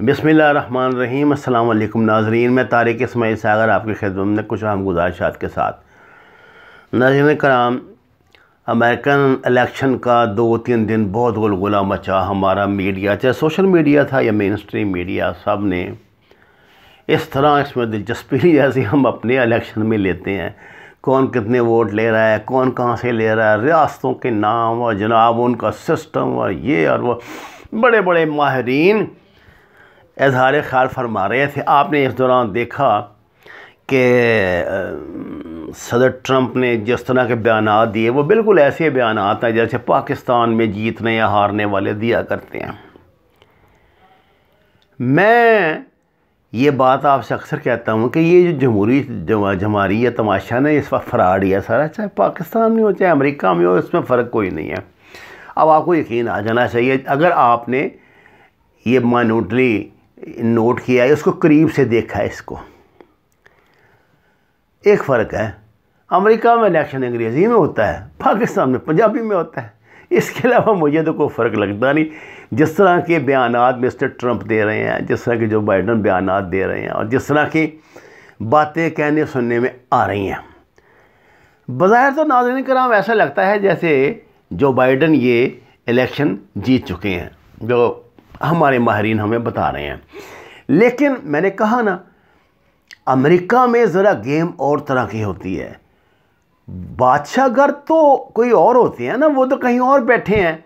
बसमिल रहीम अस्सलाम नाजरीन मैं तारिक इसमाई सागर आपकी खिदमत में कुछ अहम गुजारिशात के साथ नाजरन कराम अमेरिकन इलेक्शन का दो तीन दिन बहुत गुलगुला मचा हमारा मीडिया चाहे सोशल मीडिया था या मेन स्ट्रीम मीडिया सब ने इस तरह इसमें दिलचस्पी ली जैसी हम अपने इलेक्शन में लेते हैं कौन कितने वोट ले रहा है कौन कहाँ से ले रहा है रियासतों के नाम और जनाब उनका सिस्टम और ये और वो बड़े बड़े माहरीन इजहार ख्याल फरमा रहे थे आपने इस दौरान देखा कि सदर ट्रंप ने जिस तरह के बयान दिए वो बिल्कुल ऐसे बयान हैं जैसे पाकिस्तान में जीतने या हारने वाले दिया करते हैं मैं ये बात आपसे अक्सर कहता हूँ कि ये जो जमहूरी जमारी या तमाशा ना इस वक्त फ्राड या सारा चाहे पाकिस्तान में हो चाहे अमेरिका में हो इसमें फ़र्क कोई नहीं है अब आपको यकीन आ जाना चाहिए अगर आपने ये मानूटली नोट किया है उसको करीब से देखा है इसको एक फ़र्क है अमेरिका में इलेक्शन अंग्रेज़ी में होता है पाकिस्तान में पंजाबी में होता है इसके अलावा मुझे तो कोई फ़र्क लगता नहीं जिस तरह के बयान मिस्टर ट्रंप दे रहे हैं जिस तरह के जो बाइडन बयान दे रहे हैं और जिस तरह की बातें कहने सुनने में आ रही हैं बज़ाहिर तो नाजन कराम ऐसा लगता है जैसे जो बाइडन ये इलेक्शन जीत चुके हैं जो हमारे माहरीन हमें बता रहे हैं लेकिन मैंने कहा ना अमेरिका में ज़रा गेम और तरह की होती है बादशाह घर तो कोई और होते हैं ना वो तो कहीं और बैठे हैं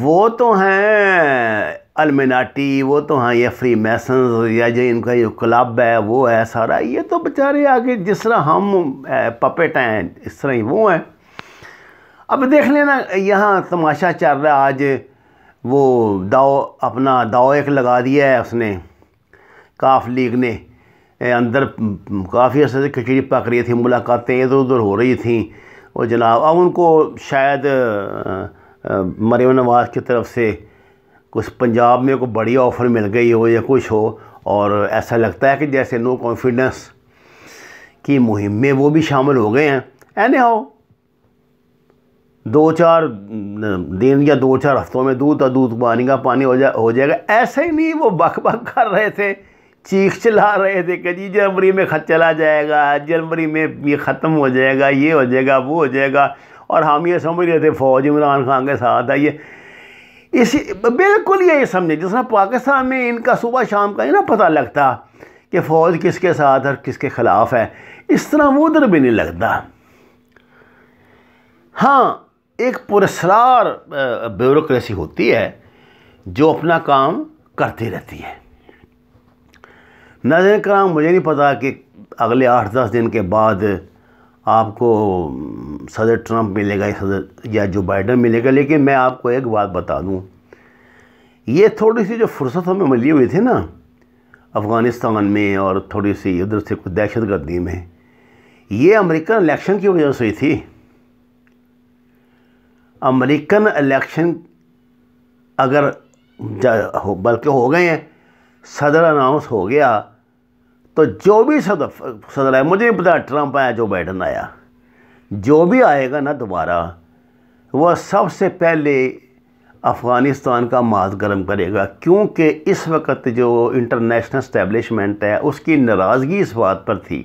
वो तो हैं अलमिनाटी वो तो हैं ये फ्री मैसन या जो इनका ये क्लब है वो है सारा ये तो बेचारे आगे जिस तरह हम पपेट हैं इस तरह ही वो हैं अब देख लेना यहाँ तमाशा चल रहा आज वो दाव अपना दाव एक लगा दिया है उसने काफ लीग ने अंदर काफ़ी अर्से से खिचड़ी पक रही थी मुलाकातें इधर उधर हो रही थी और जनाब अब उनको शायद मरियम नवाज की तरफ से कुछ पंजाब में कोई बड़ी ऑफ़र मिल गई हो या कुछ हो और ऐसा लगता है कि जैसे नो कॉन्फिडेंस की मुहिम में वो भी शामिल हो गए हैं एने हो दो चार दिन या दो चार हफ्तों में दूध और दूध पानी का पानी हो जा हो जाएगा ऐसे ही नहीं वो बक बक कर रहे थे चीख चला रहे थे कि जी जनवरी में खत चला जाएगा जनवरी में ये ख़त्म हो जाएगा ये हो जाएगा वो हो जाएगा और हम ये समझ रहे थे फ़ौज इमरान खान के साथ आइए इसी बिल्कुल यही समझे जिस तरह पाकिस्तान में इनका सुबह शाम का ही ना पता लगता कि फ़ौज किसके साथ और किसके ख़िलाफ़ है इस तरह वो उधर भी नहीं लगता हाँ एक पुरस्कार ब्यूरोक्रेसी होती है जो अपना काम करती रहती है नजर कराम मुझे नहीं पता कि अगले आठ दस दिन के बाद आपको सदर ट्रंप मिलेगा या सदर या जो बाइडन मिलेगा लेकिन मैं आपको एक बात बता दूं ये थोड़ी सी जो फुर्सत हमें मिली हुई थी ना अफ़गानिस्तान में और थोड़ी सी उधर से कुछ दहशतगर्दी में ये अमेरिकन इलेक्शन की वजह से ही थी अमेरिकन इलेक्शन अगर हो बल्कि हो गए हैं सदर अनाउंस हो गया तो जो भी सदर सदर आया मुझे नहीं पता ट्रंप आया जो बाइडन आया जो भी आएगा ना दोबारा वह सबसे पहले अफ़गानिस्तान का माज गर्म करेगा क्योंकि इस वक्त जो इंटरनेशनल स्टैब्लिशमेंट है उसकी नाराज़गी इस बात पर थी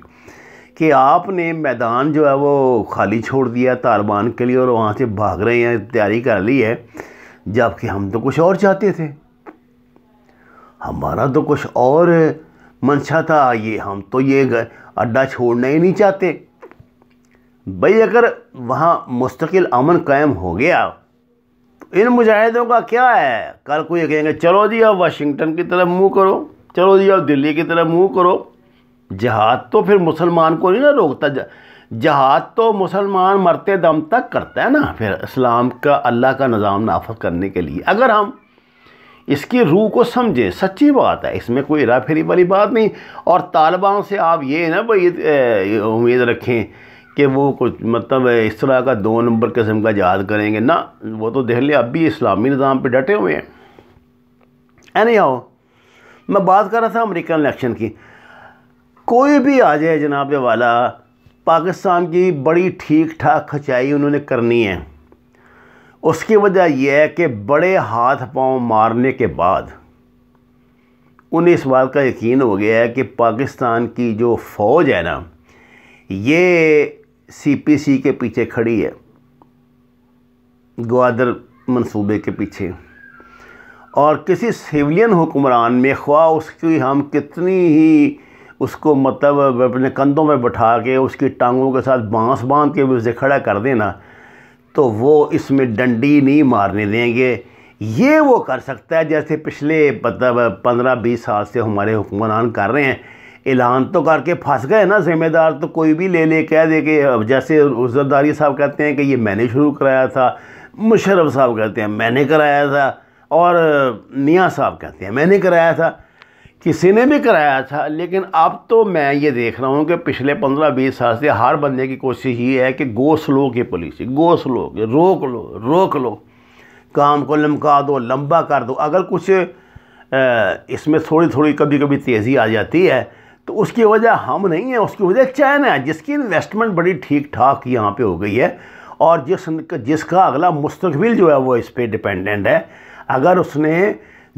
कि आपने मैदान जो है वो खाली छोड़ दिया तालिबान के लिए और वहाँ से भाग रहे हैं तैयारी कर ली है जबकि हम तो कुछ और चाहते थे हमारा तो कुछ और मंशा था ये हम तो ये अड्डा छोड़ना ही नहीं चाहते भाई अगर वहाँ मुस्तकिल अमन कायम हो गया तो इन मुजाहिदों का क्या है कल को ये कहेंगे चलो जी आप वाशिंगटन की तरफ मुंह करो चलो जी आप दिल्ली की तरफ मुंह करो जहाद तो फिर मुसलमान को नहीं ना रोकता जहाद तो मुसलमान मरते दम तक करता है ना फिर इस्लाम का अल्लाह का निज़ाम नाफज करने के लिए अगर हम इसकी रूह को समझें सच्ची बात है इसमें कोई इरा फेरी वाली बात नहीं और तालिबान से आप ये ना भाई उम्मीद रखें कि वो कुछ मतलब इस तरह का दो नंबर किस्म का जहाद करेंगे ना वो तो दहले अब भी इस्लामी निज़ाम पर डटे हुए हैं एनी आओ मैं बात कर रहा था अमेरिकन इलेक्शन की कोई भी आ जाए जनाब वाला पाकिस्तान की बड़ी ठीक ठाक खचाई उन्होंने करनी है उसकी वजह यह है कि बड़े हाथ पांव मारने के बाद उन्हें इस बात का यकीन हो गया है कि पाकिस्तान की जो फ़ौज है ना ये सीपीसी के पीछे खड़ी है ग्वादर मंसूबे के पीछे और किसी सिविलियन हुक्मरान में ख्वा उसकी हम कितनी ही उसको मतलब अपने कंधों में बैठा के उसकी टांगों के साथ बांस बांध के भी उसे खड़ा कर देना तो वो इसमें डंडी नहीं मारने देंगे ये वो कर सकता है जैसे पिछले मतलब पंद्रह बीस साल से हमारे हुक्मरान कर रहे हैं ऐलान तो करके फंस गए ना ज़िम्मेदार तो कोई भी ले ले कह दे के अब जैसे उजरदारी साहब कहते हैं कि ये मैंने शुरू कराया था मुशरफ साहब कहते हैं मैंने कराया था और मियाँ साहब कहते हैं मैंने कराया था किसी ने भी कराया था लेकिन अब तो मैं ये देख रहा हूँ कि पिछले पंद्रह बीस साल से हार बनने की कोशिश ये है कि गो स्लो की पॉलिसी गो स्लो की रोक लो रोक लो काम को लमका दो लंबा कर दो अगर कुछ इसमें थोड़ी थोड़ी कभी कभी तेज़ी आ जाती है तो उसकी वजह हम नहीं है उसकी वजह चाइना है जिसकी इन्वेस्टमेंट बड़ी ठीक ठाक यहाँ पे हो गई है और जिस जिसका अगला मुस्तबिल जो है वो इस पर डिपेंडेंट है अगर उसने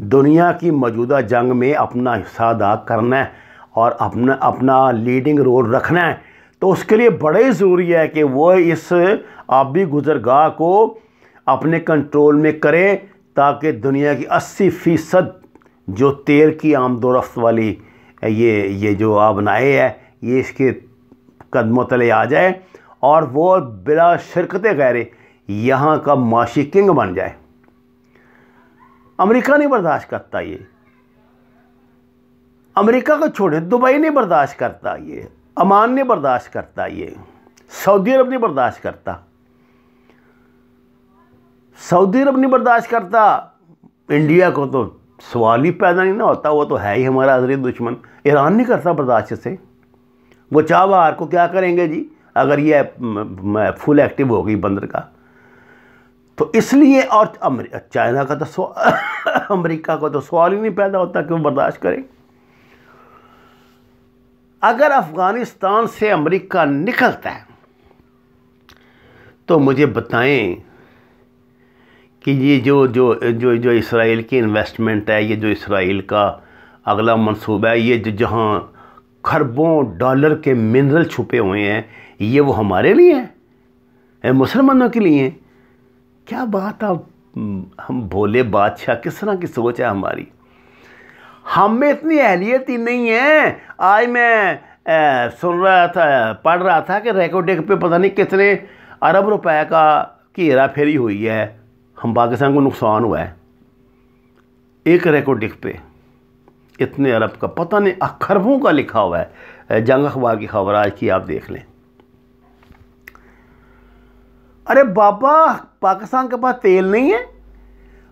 दुनिया की मौजूदा जंग में अपना हिस्सा अदा करना है और अपना अपना लीडिंग रोल रखना है तो उसके लिए बड़े ज़रूरी है कि वो इस आबी गुजरगाह को अपने कंट्रोल में करें ताकि दुनिया की अस्सी फ़ीसद जो तेल की आमदोरफ्त वाली ये ये जो आप नाए है ये इसके कदमों तले आ जाए और वो बिला शिरकत गैर यहाँ का माशी किंग बन जाए अमेरिका नहीं बर्दाश्त करता ये अमेरिका को छोड़े दुबई नहीं बर्दाश्त करता ये अमान नहीं बर्दाश्त करता ये सऊदी अरब नहीं बर्दाश्त करता सऊदी अरब नहीं बर्दाश्त करता इंडिया को तो सवाल ही पैदा नहीं ना होता वो तो है ही हमारा अजरी दुश्मन ईरान नहीं करता बर्दाश्त से वो चाबहार को क्या करेंगे जी अगर ये फुल एक्टिव हो गई बंदर का तो इसलिए और चाइना का तो अमेरिका को तो सवाल ही नहीं पैदा होता कि वो बर्दाश्त करें अगर अफ़गानिस्तान से अमेरिका निकलता है तो मुझे बताएं कि ये जो जो जो जो इसराइल की इन्वेस्टमेंट है ये जो इसराइल का अगला मंसूबा है ये जो जहाँ खरबों डॉलर के मिनरल छुपे हुए हैं ये वो हमारे लिए हैं मुसलमानों के लिए हैं क्या बात आप हम्म, हम भोले बादशाह किस तरह की सोच है हमारी हम में इतनी अहलियत ही नहीं है आज मैं ए, सुन रहा था पढ़ रहा था कि रिकॉर्डिंग पे पता नहीं कितने अरब रुपए का की हेरा फेरी हुई है हम पाकिस्तान को नुकसान हुआ है एक रेकोडिक पे इतने अरब का पता नहीं अखरबों का लिखा हुआ है जंग अखबार की खबर आज की आप देख लें अरे बाबा पाकिस्तान के पास तेल नहीं है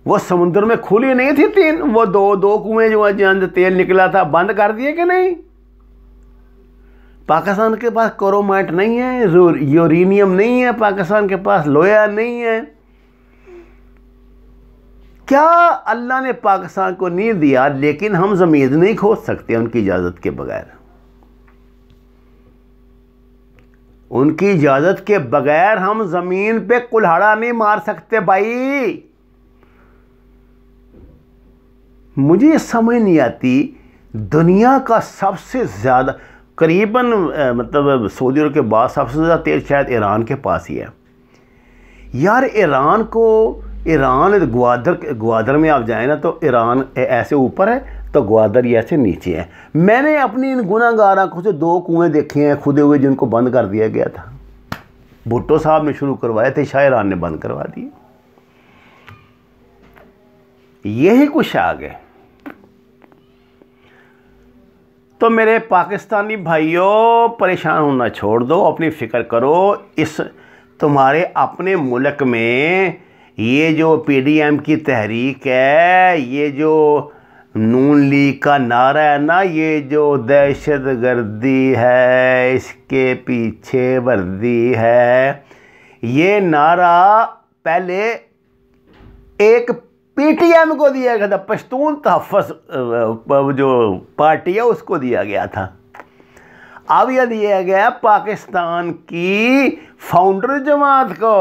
वो समुद्र में खुली नहीं थी तीन वो दो दो कुएं जो जहां तेल निकला था बंद कर दिए कि नहीं पाकिस्तान के पास कोरोमाइट नहीं है यूरेनियम नहीं है पाकिस्तान के पास लोया नहीं है क्या अल्लाह ने पाकिस्तान को नहीं दिया लेकिन हम ज़मीन नहीं खोज सकते उनकी इजाज़त के बगैर उनकी इजाज़त के बगैर हम ज़मीन पे कुल्हाड़ा नहीं मार सकते भाई मुझे ये समझ नहीं आती दुनिया का सबसे ज़्यादा करीबन मतलब सऊदी अरब के बाद सबसे ज़्यादा तेल शायद ईरान के पास ही है यार ईरान को ईरान ग्वादर ग्वादर में आप जाए ना तो ईरान ऐसे ऊपर है तो ग्वादरिया से नीचे है मैंने अपनी इन गुनागार को से दो कुएं देखे हैं खुदे हुए जिनको बंद कर दिया गया था भुट्टो साहब ने शुरू करवाए थे शायरान ने बंद करवा दिए यही कुछ आ गए तो मेरे पाकिस्तानी भाइयों परेशान होना छोड़ दो अपनी फ़िक्र करो इस तुम्हारे अपने मुल्क में ये जो पीडीएम की तहरीक है ये जो नून लीग का नारा है ना ये जो दहशत गर्दी है इसके पीछे वर्दी है ये नारा पहले एक पीटीएम को दिया गया था पश्तून तहफ़ जो पार्टी है उसको दिया गया था अब यह दिया गया पाकिस्तान की फाउंडर जमात को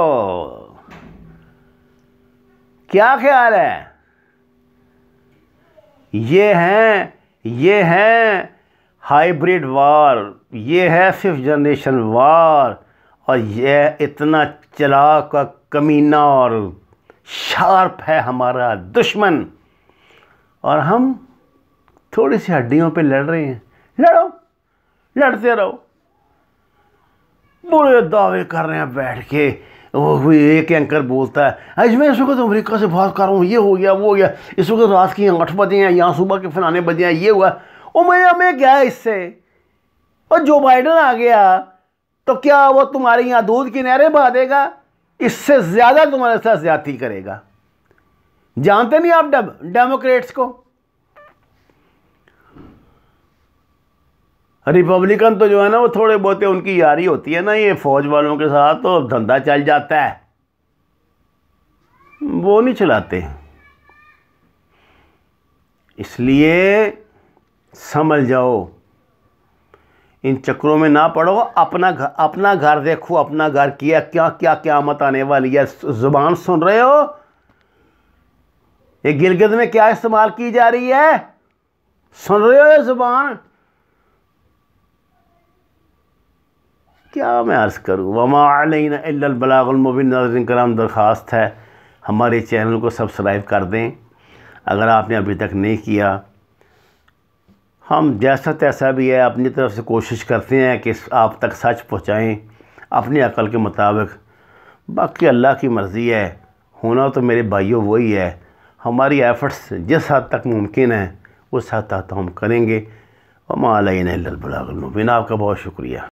क्या ख्याल है ये हैं ये हैं हाइब्रिड वार ये है फिफ्थ जनरेशन वार और यह इतना चलाक का कमीना और शार्प है हमारा दुश्मन और हम थोड़ी सी हड्डियों पे लड़ रहे हैं लड़ो लड़ते रहो बड़े दावे कर रहे हैं बैठ के वो एक एंकर बोलता है आज मैं इस वक्त अमेरिका से बात कर रहा हूँ ये हो गया वो हो गया इस वक्त रात की आठ बजे हैं यहाँ सुबह के फलाने बजे हैं ये हुआ ओ मैं हमें क्या है इससे और जो बाइडन आ गया तो क्या वो तुम्हारे यहाँ दूध की नहरें बहा देगा इससे ज़्यादा तुम्हारे साथ ज़्यादा करेगा जानते नहीं आप डेमोक्रेट्स को रिपब्लिकन तो जो है ना वो थोड़े बहुत उनकी यारी होती है ना ये फौज वालों के साथ तो धंधा चल जाता है वो नहीं चलाते इसलिए समझ जाओ इन चक्रों में ना पड़ो अपना घर अपना घर देखो अपना घर किया क्या क्या क्या मत आने वाली है जुबान सुन रहे हो ये गिलगित में क्या इस्तेमाल की जा रही है सुन रहे हो ये जुबान क्या मैं अर्ज़ करूँ वमाबलागुलमबिन नाजरन कराम दरख्वास्त है हमारे चैनल को सब्सक्राइब कर दें अगर आपने अभी तक नहीं किया हम जैसा तैसा भी है अपनी तरफ से कोशिश करते हैं कि आप तक सच पहुँचाएँ अपनी अकल के मुताबिक बाकी अल्लाह की मर्ज़ी है होना तो मेरे भाइयों वही है हमारी एफ़र्ट्स जिस हद तक मुमकिन है उस हद तक तो हम करेंगे और माला आपका बहुत शुक्रिया